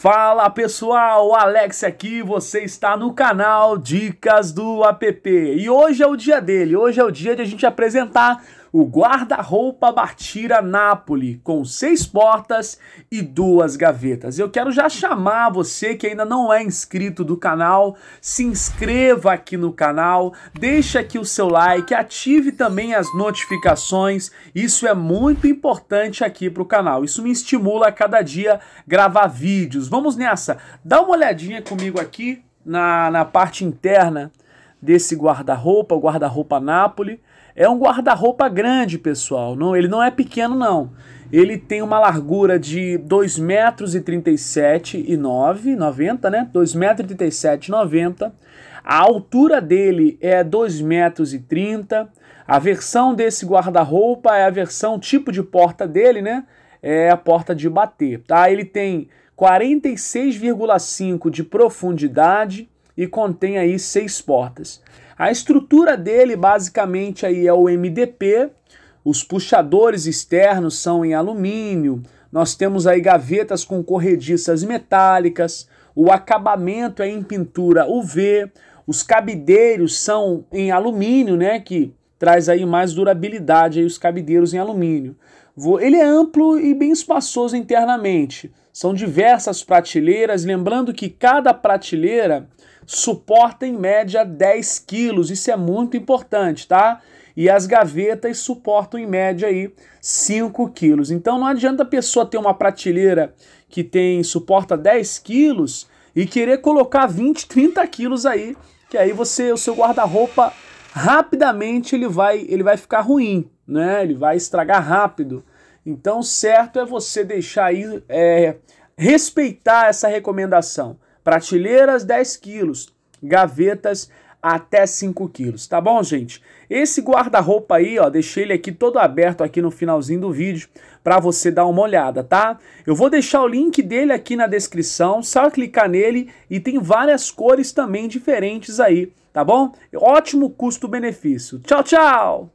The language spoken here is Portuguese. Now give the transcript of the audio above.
Fala pessoal, Alex aqui, você está no canal Dicas do App. E hoje é o dia dele, hoje é o dia de a gente apresentar o guarda-roupa Bartira Napoli, com seis portas e duas gavetas. Eu quero já chamar você que ainda não é inscrito do canal, se inscreva aqui no canal, deixa aqui o seu like, ative também as notificações, isso é muito importante aqui para o canal, isso me estimula a cada dia gravar vídeos. Vamos nessa, dá uma olhadinha comigo aqui na, na parte interna desse guarda-roupa, o guarda-roupa Nápoles. É um guarda-roupa grande, pessoal. Não, ele não é pequeno, não. Ele tem uma largura de 2 metros e 37 e 9, 90, né? 2,37 metros e 90. A altura dele é 2,30 metros e 30. A versão desse guarda-roupa é a versão tipo de porta dele, né? É a porta de bater, tá? Ele tem 46,5 de profundidade e contém aí seis portas. A estrutura dele basicamente aí é o MDP, os puxadores externos são em alumínio, nós temos aí gavetas com corrediças metálicas, o acabamento é em pintura UV, os cabideiros são em alumínio, né, que traz aí mais durabilidade aí os cabideiros em alumínio. Ele é amplo e bem espaçoso internamente. São diversas prateleiras, lembrando que cada prateleira suporta em média 10 quilos, isso é muito importante, tá? E as gavetas suportam em média aí 5 quilos. Então não adianta a pessoa ter uma prateleira que tem suporta 10 quilos e querer colocar 20, 30 quilos aí, que aí você, o seu guarda-roupa rapidamente ele vai, ele vai ficar ruim, né? Ele vai estragar rápido. Então, certo é você deixar aí, é, respeitar essa recomendação. Prateleiras 10 quilos, gavetas até 5 quilos, tá bom, gente? Esse guarda-roupa aí, ó, deixei ele aqui todo aberto aqui no finalzinho do vídeo para você dar uma olhada, tá? Eu vou deixar o link dele aqui na descrição, só clicar nele e tem várias cores também diferentes aí, tá bom? Ótimo custo-benefício. Tchau, tchau!